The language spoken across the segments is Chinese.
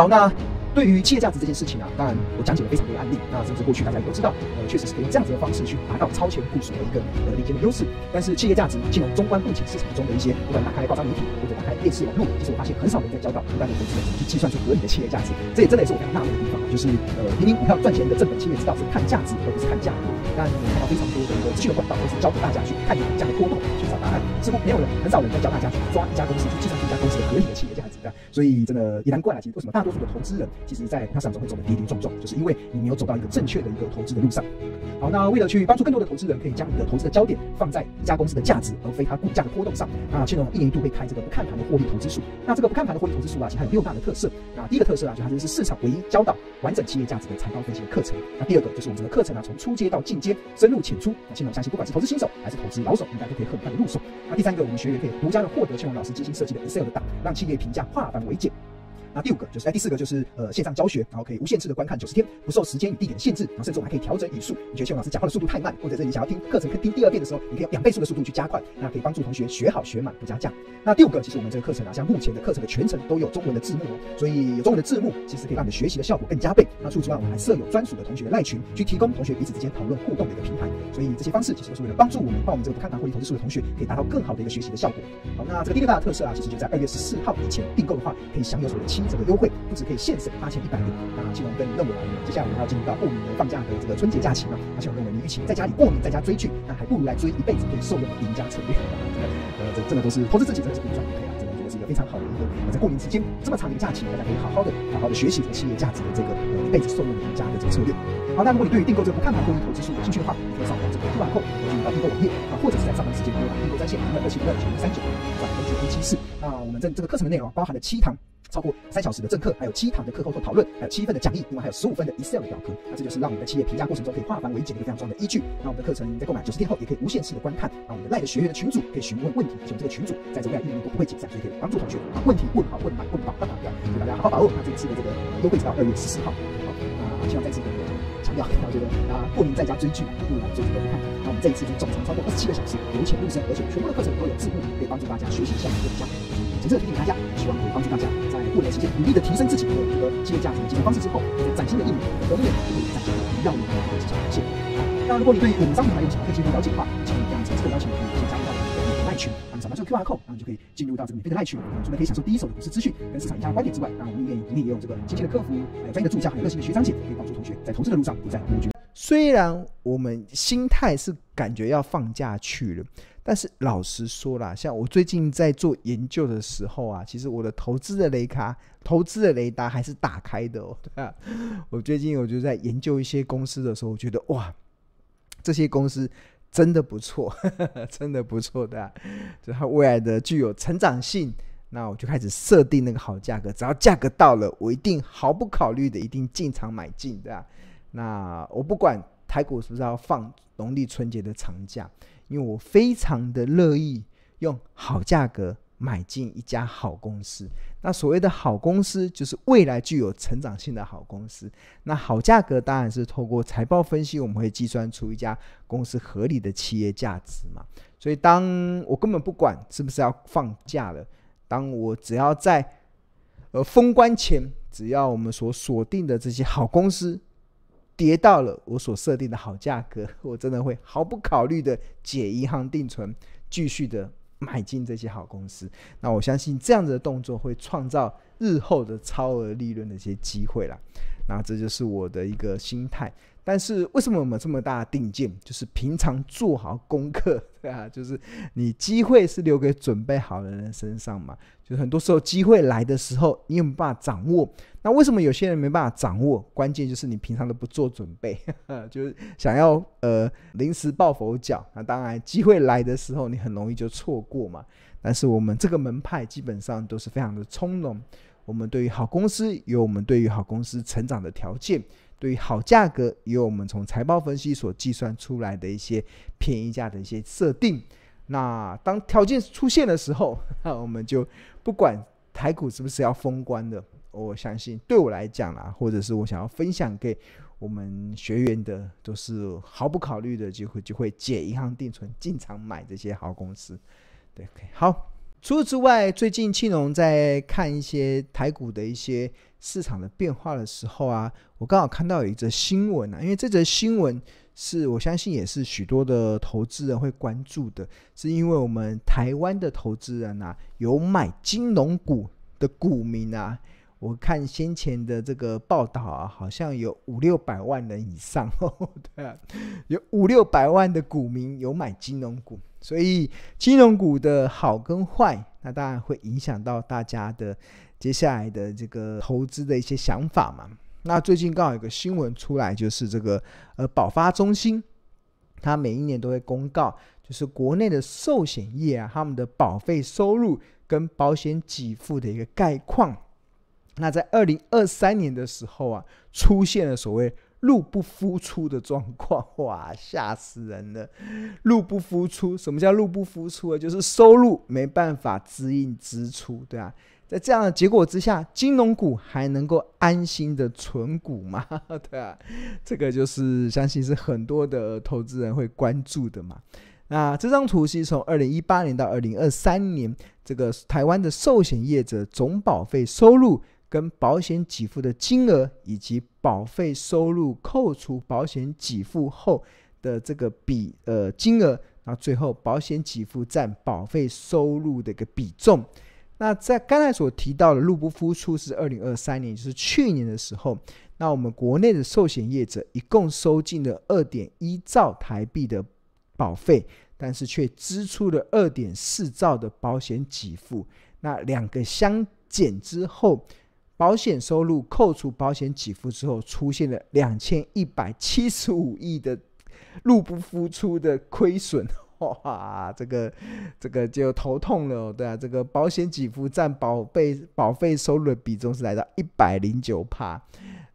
好呢。对于企业价值这件事情啊，当然我讲解了非常多的案例。那甚至过去大家也都知道，呃，确实是可以用这样子的方式去达到超前部署的一个呃领先的优势。但是企业价值，既然中观目前市场中的一些，不管打开包装媒体，或者打开电视、网络，其实我发现很少人在教导一般的投资人去计算出合理的企业价值。这也真的也是我们纳闷的地方啊，就是呃，明明股票赚钱的正本清源之道是看价值而不是看价格。那我们看到非常多的一个资讯的管道都是教给大家去看股价的波动去找答案，似乎没有人很少人在教大家抓一家公司去计算出一家公司的合理的企业价值，的。所以真的也难怪其实为什么大多数的投资人。其实，在路上中会走得跌跌撞撞，就是因为你没有走到一个正确的一个投资的路上。好，那为了去帮助更多的投资人，可以将你的投资的焦点放在一家公司的价值，而非它股价的波动上。那千龙一年一度会开这个不看盘的获利投资术。那这个不看盘的获利投资术啊，其实它有六大的特色。那第一个特色啊，就它就是市场唯一教导，完整企业价值的财报分析的课程。那第二个就是我们这个课程呢，从初阶到进阶，深入浅出。那千龙相信，不管是投资新手还是投资老手，应该都可以很快的入手。那第三个，我们学员可以独家的获得千龙老师精心设计的 Excel 的档，让企业评价化繁为简。那第五个就是，哎，第四个就是，呃，线上教学，然后可以无限制的观看九十天，不受时间与地点的限制，然后甚至我们还可以调整语速。你觉得邱老师讲话的速度太慢，或者是你想要听课程可以听第二遍的时候，你可以用两倍速的速度去加快，那可以帮助同学学好学满不加价。那第五个，其实我们这个课程啊，像目前的课程的全程都有中文的字幕哦，所以有中文的字幕，其实可以让你的学习的效果更加倍。那除此之外，我们还设有专属的同学的赖群，去提供同学彼此之间讨论互动的一个平台。所以这些方式其实都是为了帮助我们帮我们这个不看盘或者投资数的同学，可以达到更好的一个学习的效果。好，那这个第六大的特色啊，其实就在二月十四号以前订购的话，可以享有所么的。这个优惠不止可以限省八千一百元。那既然我们跟您认为，接下来我们要进入到过年的放假的这个春节假期啊。而且我认为，你与其在家里过年，在家追剧，那还不如来追一辈子可以受用的赢家策略。这个呃，这真的都是投资自己，真的是赚，对啊，真的觉得是一个非常好的一个。在过年期间这么长的一个假期，大家可以好好的好好的学习这个企业价值的这个呃一辈子受用的赢家的这个策略。好，那如果你对于订购这个不看盘获利投资书有兴趣的话，你可以扫我们这个 code 进入到订购网页啊，或者是在上盘世界官网订购在线，二七五二九零三九，转分之一七四。那我们这这个课程的内容包含了七堂。超过三小时的正课，还有七堂的课后课讨论，还有七份的讲义，另外还有十五份的 Excel 的表格。那这就是让我们的企业评价过程中可以化繁为简的一个非常重要的依据。那我们的课程在购买九十天后也可以无限次的观看。那我们的赖的学员的群主可以询问问题，我们这个群主。再之外，一年都不会解散，所以可以帮助同学，把问题问好问满问到。问大家所以大家好好把握。那这一次的这个优惠直到二月十四号。好，那希望再次跟大家强调，那我觉得啊，过年在家追剧，不如来追剧个我看那我们这一次总长超过二十七个小时，由浅入深，而且全部的课程都有字幕，可以帮助大家学习效率的增加。诚挚的提醒大家，希望可以帮助大家在过年期间努力的提升自己的这个企业价值的经营方式之后，在崭新的一年，我们依然会再战，让我们一个加场表谢。那如果你对我们商品还有想要更进一步了解的话，请杨诚挚的邀请你可以先加入到我们的赖群，啊，找到这个 Q R code，然后就可以进入到这个免费的赖群。除了可以享受第一手的股市资讯跟市场销的观点之外，那我们也一定也有这个亲切的客服、还有专业的助教还有热心的学长姐，可以帮助同学在投资的路上不再孤军。虽然我们心态是感觉要放假去了。但是老实说啦，像我最近在做研究的时候啊，其实我的投资的雷卡、投资的雷达还是打开的哦。对啊，我最近我就在研究一些公司的时候，我觉得哇，这些公司真的不错，真的不错的，就它未来的具有成长性。那我就开始设定那个好价格，只要价格到了，我一定毫不考虑的，一定进场买进的。那我不管台股是不是要放农历春节的长假。因为我非常的乐意用好价格买进一家好公司，那所谓的好公司就是未来具有成长性的好公司。那好价格当然是透过财报分析，我们会计算出一家公司合理的企业价值嘛。所以当我根本不管是不是要放假了，当我只要在呃封关前，只要我们所锁定的这些好公司。跌到了我所设定的好价格，我真的会毫不考虑的解银行定存，继续的买进这些好公司。那我相信这样子的动作会创造日后的超额利润的一些机会啦。那这就是我的一个心态。但是为什么我们这么大的定见？就是平常做好功课，对 啊，就是你机会是留给准备好的人身上嘛。就是很多时候机会来的时候，你没办法掌握。那为什么有些人没办法掌握？关键就是你平常都不做准备，就是想要呃临时抱佛脚。那当然，机会来的时候，你很容易就错过嘛。但是我们这个门派基本上都是非常的从容。我们对于好公司有我们对于好公司成长的条件。对于好价格，有我们从财报分析所计算出来的一些便宜价的一些设定。那当条件出现的时候，那我们就不管台股是不是要封关的，我相信对我来讲啦，或者是我想要分享给我们学员的，都是毫不考虑的就会就会解银行定存进场买这些好公司。对，好。除此之外，最近庆隆在看一些台股的一些市场的变化的时候啊，我刚好看到有一则新闻啊，因为这则新闻是我相信也是许多的投资人会关注的，是因为我们台湾的投资人啊，有买金融股的股民啊。我看先前的这个报道啊，好像有五六百万人以上 对对，有五六百万的股民有买金融股，所以金融股的好跟坏，那当然会影响到大家的接下来的这个投资的一些想法嘛。那最近刚好有个新闻出来，就是这个呃保发中心，它每一年都会公告，就是国内的寿险业啊，他们的保费收入跟保险给付的一个概况。那在二零二三年的时候啊，出现了所谓入不敷出的状况，哇，吓死人了！入不敷出，什么叫入不敷出？就是收入没办法支应支出，对啊。在这样的结果之下，金融股还能够安心的存股吗？对啊，这个就是相信是很多的投资人会关注的嘛。那这张图是从二零一八年到二零二三年，这个台湾的寿险业者总保费收入。跟保险给付的金额以及保费收入扣除保险给付后的这个比呃金额，那最后保险给付占保费收入的一个比重。那在刚才所提到的入不敷出是二零二三年，就是去年的时候，那我们国内的寿险业者一共收进了二点一兆台币的保费，但是却支出了二点四兆的保险给付，那两个相减之后。保险收入扣除保险给付之后，出现了两千一百七十五亿的入不敷出的亏损，哇，这个这个就头痛了，对啊，这个保险给付占保费保费收入的比重是来到一百零九趴，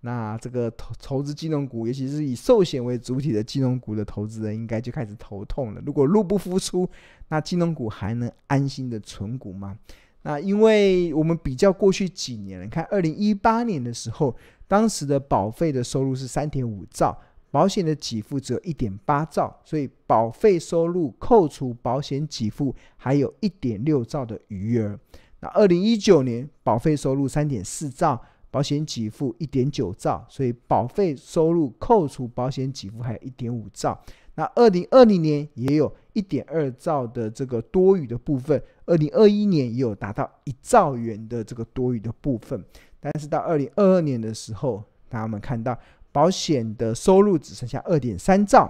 那这个投投资金融股，尤其是以寿险为主体的金融股的投资人，应该就开始头痛了。如果入不敷出，那金融股还能安心的存股吗？那因为我们比较过去几年，你看二零一八年的时候，当时的保费的收入是三点五兆，保险的给付只有一点八兆，所以保费收入扣除保险给付还有一点六兆的余额。那二零一九年保费收入三点四兆，保险给付一点九兆，所以保费收入扣除保险给付还有一点五兆。那二零二零年也有一点二兆的这个多余的部分，二零二一年也有达到一兆元的这个多余的部分，但是到二零二二年的时候，大家我们看到保险的收入只剩下二点三兆，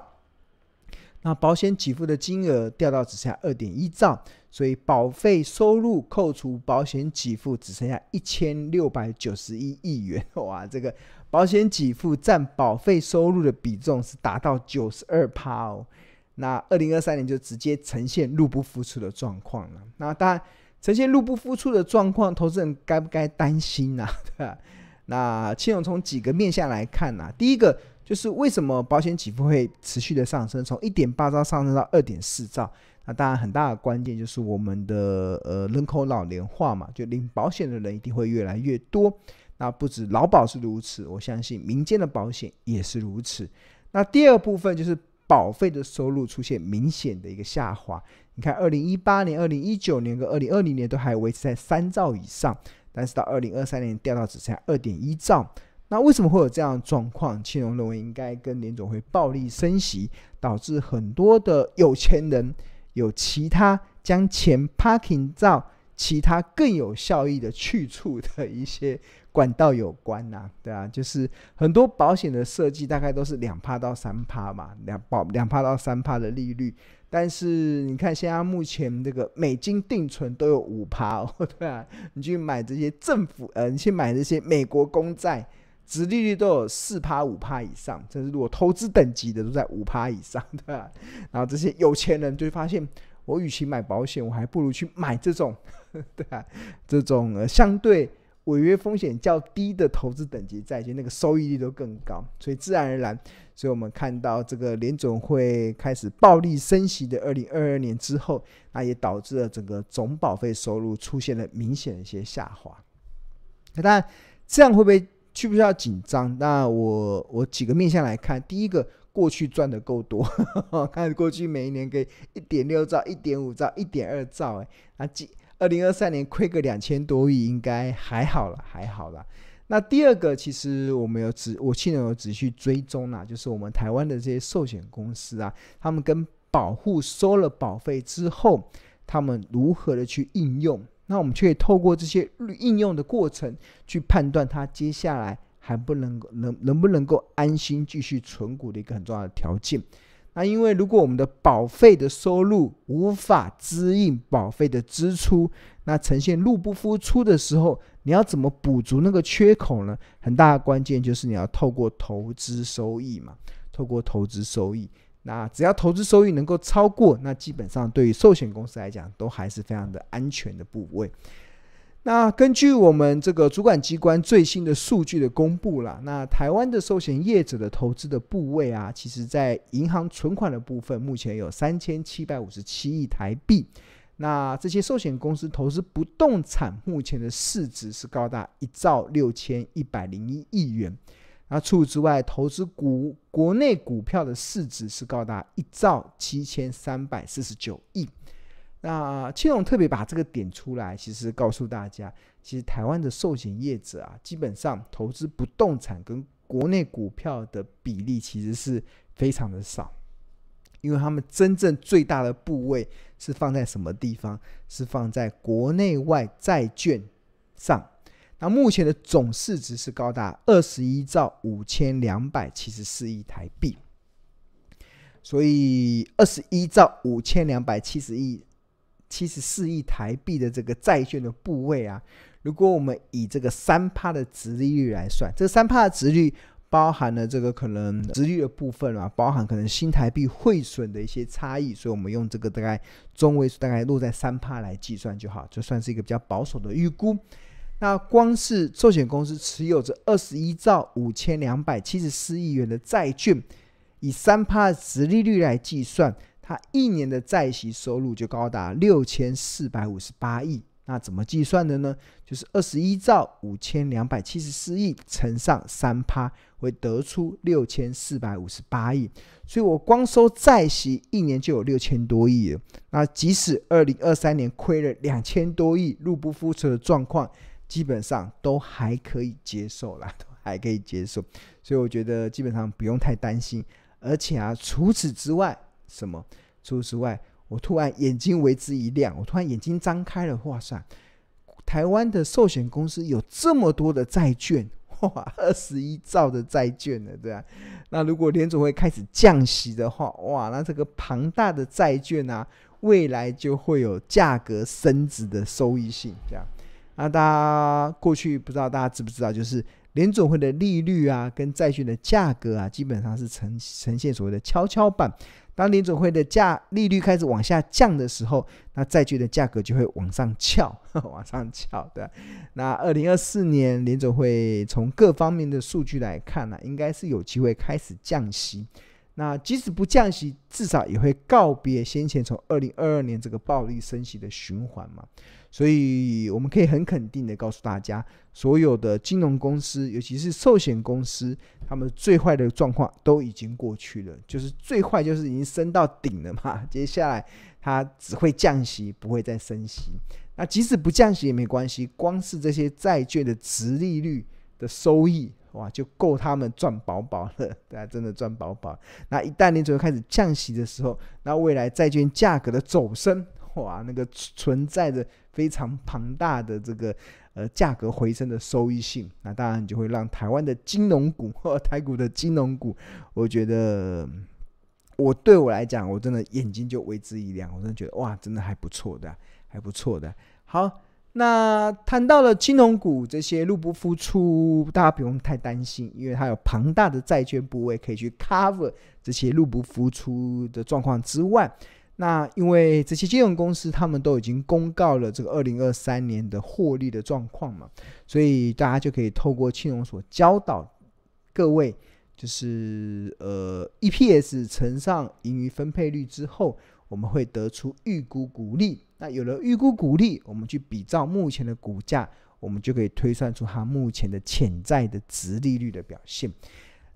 那保险给付的金额掉到只剩下二点一兆，所以保费收入扣除保险给付只剩下一千六百九十一亿元，哇，这个。保险给付占保费收入的比重是达到九十二趴哦，那二零二三年就直接呈现入不敷出的状况了。那当然，呈现入不敷出的状况，投资人该不该担心呢？那青勇从几个面向来看呢？第一个就是为什么保险给付会持续的上升，从一点八兆上升到二点四兆？那当然，很大的关键就是我们的呃人口老龄化嘛，就领保险的人一定会越来越多。那不止劳保是如此，我相信民间的保险也是如此。那第二部分就是保费的收入出现明显的一个下滑。你看，二零一八年、二零一九年跟二零二零年都还维持在三兆以上，但是到二零二三年掉到只剩下二点一兆。那为什么会有这样的状况？青龙认为应该跟联总会暴力升息，导致很多的有钱人有其他将钱 parking 到其他更有效益的去处的一些。管道有关呐，对啊，就是很多保险的设计大概都是两趴到三趴嘛，两保两趴到三趴的利率。但是你看现在目前这个美金定存都有五趴哦，对啊，你去买这些政府呃，你去买这些美国公债，殖利率都有四趴五趴以上，甚至如果投资等级的都在五趴以上，对吧？然后这些有钱人就发现，我与其买保险，我还不如去买这种，对啊，这种相对。违约风险较低的投资等级债券，那个收益率都更高，所以自然而然，所以我们看到这个联总会开始暴力升息的二零二二年之后，那也导致了整个总保费收入出现了明显的一些下滑。那当然，这样会不会需不需要紧张？那我我几个面向来看，第一个，过去赚的够多，看过去每一年给一点六兆、一点五兆、一点二兆，哎，那几。二零二三年亏个两千多亿，应该还好了，还好了。那第二个，其实我们有仔，我去年有仔细追踪啦，就是我们台湾的这些寿险公司啊，他们跟保户收了保费之后，他们如何的去应用？那我们却透过这些应用的过程，去判断它接下来还不能够能能不能够安心继续存股的一个很重要的条件。那因为如果我们的保费的收入无法支应保费的支出，那呈现入不敷出的时候，你要怎么补足那个缺口呢？很大的关键就是你要透过投资收益嘛，透过投资收益，那只要投资收益能够超过，那基本上对于寿险公司来讲都还是非常的安全的部位。那根据我们这个主管机关最新的数据的公布啦，那台湾的寿险业者的投资的部位啊，其实在银行存款的部分目前有三千七百五十七亿台币，那这些寿险公司投资不动产目前的市值是高达一兆六千一百零一亿元，那除此之外，投资股国内股票的市值是高达一兆七千三百四十九亿。那青龙特别把这个点出来，其实告诉大家，其实台湾的寿险业者啊，基本上投资不动产跟国内股票的比例，其实是非常的少，因为他们真正最大的部位是放在什么地方？是放在国内外债券上。那目前的总市值是高达二十一兆五千两百七十四亿台币，所以二十一兆五千两百七十亿。七十四亿台币的这个债券的部位啊，如果我们以这个三趴的值利率来算，这三趴的值率包含了这个可能值率的部分啊，包含可能新台币汇损的一些差异，所以我们用这个大概中位数大概落在三趴来计算就好，就算是一个比较保守的预估。那光是寿险公司持有着二十一兆五千两百七十四亿元的债券，以三的值利率来计算。它一年的债息收入就高达六千四百五十八亿，那怎么计算的呢？就是二十一兆五千两百七十四亿乘上三趴，会得出六千四百五十八亿。所以，我光收债息一年就有六千多亿了。那即使二零二三年亏了两千多亿，入不敷出的状况，基本上都还可以接受啦，还可以接受。所以，我觉得基本上不用太担心。而且啊，除此之外。什么？除此之外，我突然眼睛为之一亮，我突然眼睛张开了。哇塞，台湾的寿险公司有这么多的债券，哇，二十一兆的债券呢，对啊。那如果联总会开始降息的话，哇，那这个庞大的债券啊，未来就会有价格升值的收益性。这样，那大家过去不知道大家知不知道，就是。联总会的利率啊，跟债券的价格啊，基本上是呈呈现所谓的跷跷板。当联总会的价利率开始往下降的时候，那债券的价格就会往上翘，往上翘的。那二零二四年联总会从各方面的数据来看呢，应该是有机会开始降息。那即使不降息，至少也会告别先前从二零二二年这个暴力升息的循环嘛。所以我们可以很肯定的告诉大家，所有的金融公司，尤其是寿险公司，他们最坏的状况都已经过去了，就是最坏就是已经升到顶了嘛。接下来它只会降息，不会再升息。那即使不降息也没关系，光是这些债券的值利率的收益。哇，就够他们赚饱饱了，大 家真的赚饱饱。那一旦你准备开始降息的时候，那未来债券价格的走升，哇，那个存在着非常庞大的这个呃价格回升的收益性，那当然就会让台湾的金融股，台股的金融股，我觉得，我对我来讲，我真的眼睛就为之一亮，我真的觉得哇，真的还不错，的，还不错的，好。那谈到了金融股这些入不敷出，大家不用太担心，因为它有庞大的债券部位可以去 cover 这些入不敷出的状况之外，那因为这些金融公司他们都已经公告了这个二零二三年的获利的状况嘛，所以大家就可以透过金融所教导各位，就是呃 EPS 乘上盈余分配率之后，我们会得出预估股利。那有了预估股利，我们去比照目前的股价，我们就可以推算出它目前的潜在的值利率的表现。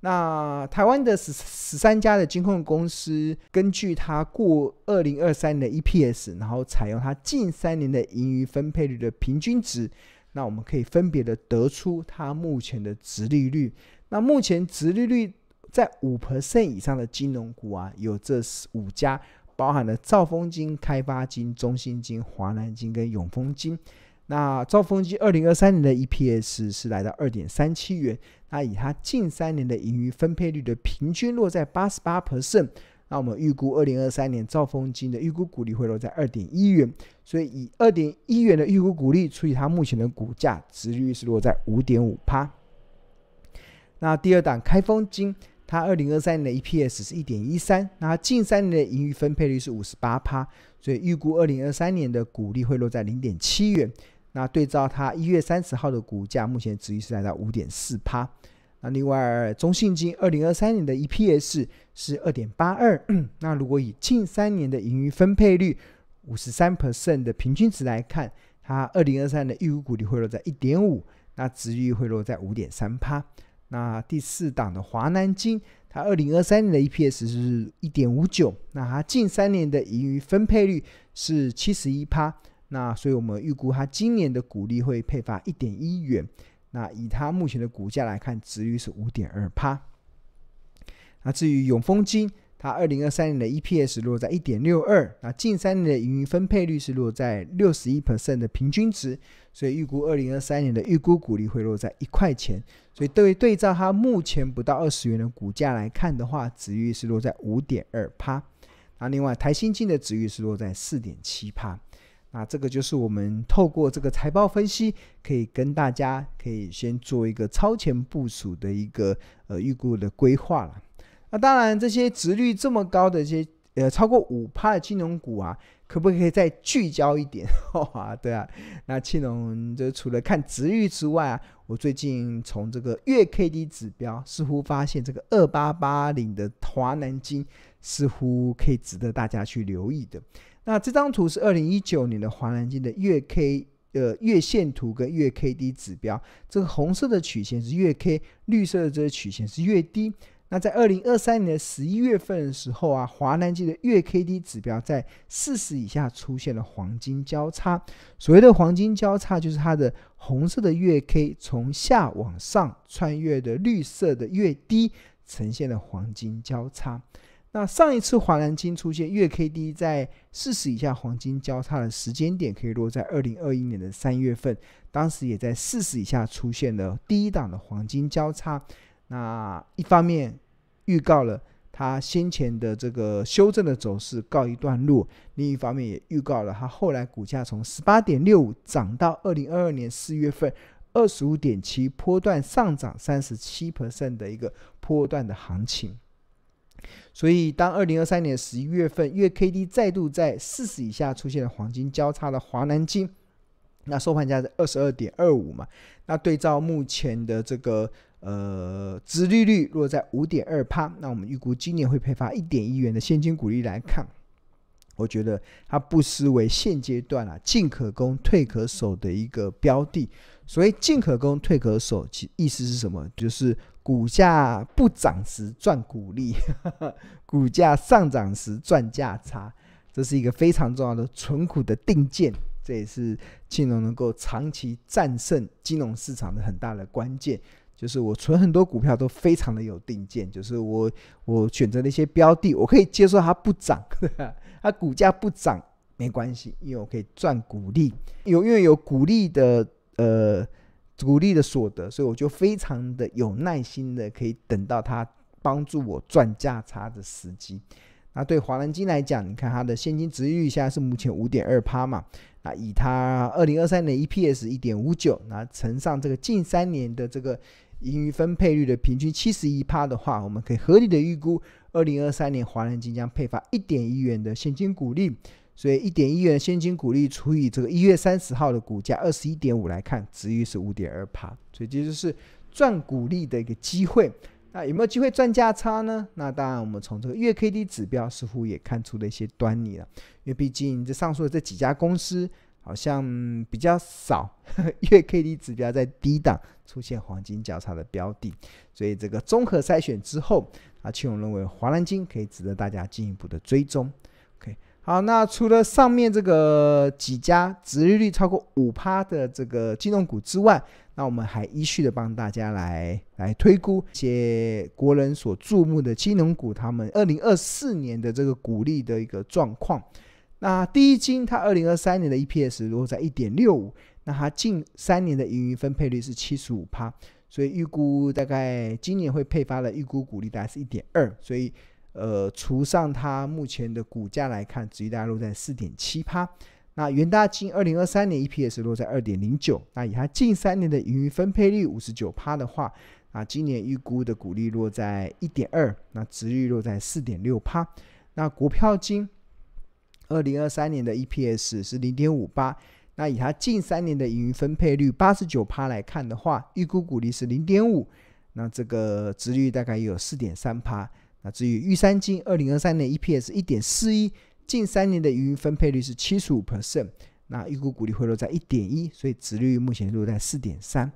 那台湾的十十三家的金控公司，根据它过二零二三的 EPS，然后采用它近三年的盈余分配率的平均值，那我们可以分别的得出它目前的值利率。那目前值利率在五 percent 以上的金融股啊，有这五家。包含了兆丰金、开发金、中信金、华南金跟永丰金。那兆丰金二零二三年的 EPS 是来到二点三七元，那以它近三年的盈余分配率的平均落在八十八 percent，那我们预估二零二三年兆丰金的预估股利会落在二点一元，所以以二点一元的预估股利除以它目前的股价，值率是落在五点五趴。那第二档开封金。它二零二三年的 EPS 是一点一三，那近三年的盈余分配率是五十八趴，所以预估二零二三年的股利会落在零点七元。那对照它一月三十号的股价，目前值率是来到五点四趴。那另外，中信金二零二三年的 EPS 是二点八二，那如果以近三年的盈余分配率五十三 percent 的平均值来看，它二零二三的预估股利会落在一点五，那值域会落在五点三趴。那第四档的华南金，它二零二三年的 EPS 是一点五九，那它近三年的盈余分配率是七十一趴，那所以我们预估它今年的股利会配发一点一元，那以它目前的股价来看，值率是五点二趴。那至于永丰金。它二零二三年的 EPS 落在一点六二，那近三年的盈余分配率是落在六十一 percent 的平均值，所以预估二零二三年的预估股利会落在一块钱。所以对对照它目前不到二十元的股价来看的话，值域是落在五点二趴。那另外台新金的值域是落在四点七趴。那这个就是我们透过这个财报分析，可以跟大家可以先做一个超前部署的一个呃预估的规划了。那当然，这些值率这么高的一些，呃，超过五趴的金融股啊，可不可以再聚焦一点？啊，对啊，那金融就除了看值率之外，啊，我最近从这个月 K D 指标，似乎发现这个二八八零的华南金似乎可以值得大家去留意的。那这张图是二零一九年的华南金的月 K 呃月线图跟月 K D 指标，这个红色的曲线是月 K，绿色的这个曲线是月低。那在二零二三年的十一月份的时候啊，华南金的月 K D 指标在四十以下出现了黄金交叉。所谓的黄金交叉，就是它的红色的月 K 从下往上穿越的绿色的月低，呈现了黄金交叉。那上一次华南金出现月 K D 在四十以下黄金交叉的时间点，可以落在二零二一年的三月份，当时也在四十以下出现了第一档的黄金交叉。那一方面，预告了它先前的这个修正的走势告一段落；另一方面，也预告了它后来股价从十八点六五涨到二零二二年四月份二十五点七，波段上涨三十七 percent 的一个波段的行情。所以，当二零二三年十一月份月 K D 再度在四十以下出现了黄金交叉的华南金。那收盘价是二十二点二五嘛？那对照目前的这个呃，殖利率若在五点二趴，那我们预估今年会配发一点一元的现金股利来看，我觉得它不失为现阶段啊，进可攻退可守的一个标的。所谓进可攻退可守，其意思是什么？就是股价不涨时赚股利，股价上涨时赚价差，这是一个非常重要的存股的定见。这也是金融能够长期战胜金融市场的很大的关键，就是我存很多股票都非常的有定见，就是我我选择的一些标的，我可以接受它不涨，它股价不涨没关系，因为我可以赚股利，有因为有股利的呃股利的所得，所以我就非常的有耐心的可以等到它帮助我赚价差的时机。那对华南金来讲，你看它的现金值率现在是目前五点二趴嘛。啊，以它二零二三年 EPS 一点五九，那乘上这个近三年的这个盈余分配率的平均七十一趴的话，我们可以合理的预估二零二三年华人金将配发一点一元的现金股利。所以一点一元现金股利除以这个一月三十号的股价二十一点五来看，值域是五点二趴，所以这就是赚股利的一个机会。那有没有机会赚价差呢？那当然，我们从这个月 K D 指标似乎也看出了一些端倪了。因为毕竟这上述的这几家公司好像比较少 月 K D 指标在低档出现黄金交叉的标的，所以这个综合筛选之后，啊，青永认为华兰金可以值得大家进一步的追踪。好，那除了上面这个几家值利率超过五趴的这个金融股之外，那我们还依序的帮大家来来推估一些国人所注目的金融股他们二零二四年的这个股利的一个状况。那第一金，它二零二三年的 EPS 如果在一点六五，那它近三年的盈余分配率是七十五趴，所以预估大概今年会配发的预估股利大概是一点二，所以。呃，除上它目前的股价来看，值率大概落在四点七趴。那元大金二零二三年 EPS 落在二点零九，那以它近三年的盈余分配率五十九趴的话，啊，今年预估的股利落在一点二，那值率落在四点六趴。那国票金二零二三年的 EPS 是零点五八，那以它近三年的盈余分配率八十九趴来看的话，预估股利是零点五，那这个值率大概有四点三趴。那至于玉山金，二零二三年 EPS 一点四一，近三年的盈余分配率是七十五 percent，那预估股利回落在一点一，所以值率目前落在四点三。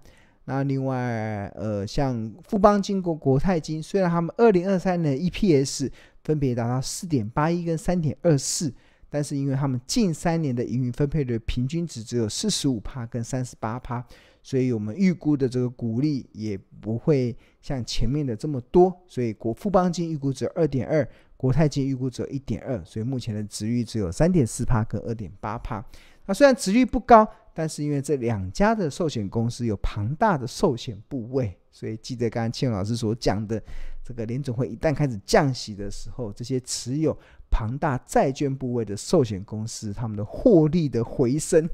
那另外，呃，像富邦金国、国泰金，虽然他们二零二三年 EPS 分别达到四点八一跟三点二四，但是因为他们近三年的盈余分配率平均值只有四十五帕跟三十八帕。所以我们预估的这个股利也不会像前面的这么多，所以国富邦金预估值二点二，国泰金预估值一点二，所以目前的值率只有三点四帕跟二点八帕。那虽然值率不高，但是因为这两家的寿险公司有庞大的寿险部位，所以记得刚刚千老师所讲的，这个联总会一旦开始降息的时候，这些持有庞大债券部位的寿险公司，他们的获利的回升，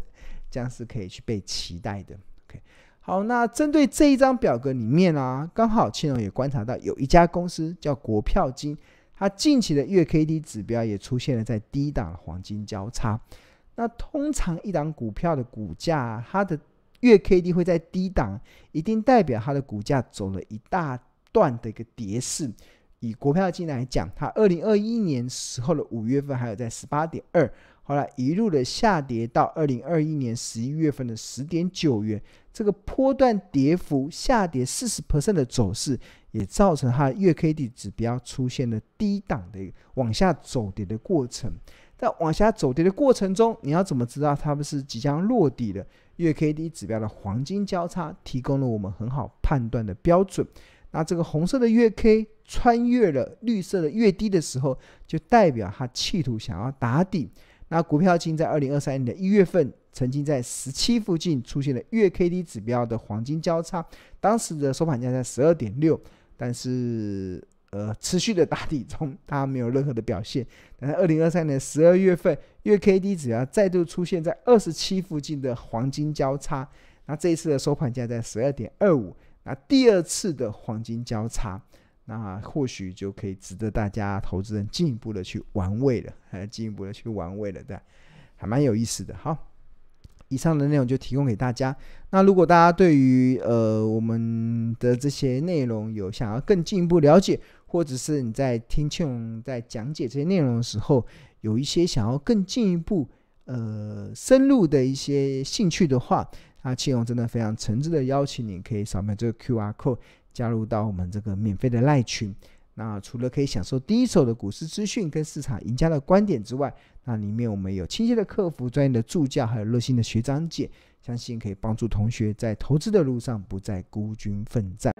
将是可以去被期待的。好，那针对这一张表格里面啊，刚好青龙也观察到，有一家公司叫国票金，它近期的月 K D 指标也出现了在低档黄金交叉。那通常一档股票的股价，它的月 K D 会在低档，一定代表它的股价走了一大段的一个跌势。以国票金来讲，它二零二一年时候的五月份还有在十八点二。后来一路的下跌，到二零二一年十一月份的十点九元，这个波段跌幅下跌四十的走势，也造成它月 K D 指标出现了低档的往下走跌的过程。在往下走跌的过程中，你要怎么知道他们是即将落地的月 K D 指标的黄金交叉，提供了我们很好判断的标准。那这个红色的月 K 穿越了绿色的月低的时候，就代表它企图想要打底。那股票金在二零二三年的一月份，曾经在十七附近出现了月 K D 指标的黄金交叉，当时的收盘价在十二点六，但是呃持续的打底中，它没有任何的表现。但是二零二三年十二月份，月 K D 指标再度出现在二十七附近的黄金交叉，那这一次的收盘价在十二点二五，那第二次的黄金交叉。那或许就可以值得大家投资人进一步的去玩味了，还进一步的去玩味了，对，还蛮有意思的。好，以上的内容就提供给大家。那如果大家对于呃我们的这些内容有想要更进一步了解，或者是你在听庆荣在讲解这些内容的时候，有一些想要更进一步呃深入的一些兴趣的话，那庆荣真的非常诚挚的邀请你可以扫描这个 Q R code。加入到我们这个免费的赖群，那除了可以享受第一手的股市资讯跟市场赢家的观点之外，那里面我们有亲切的客服、专业的助教，还有热心的学长姐，相信可以帮助同学在投资的路上不再孤军奋战。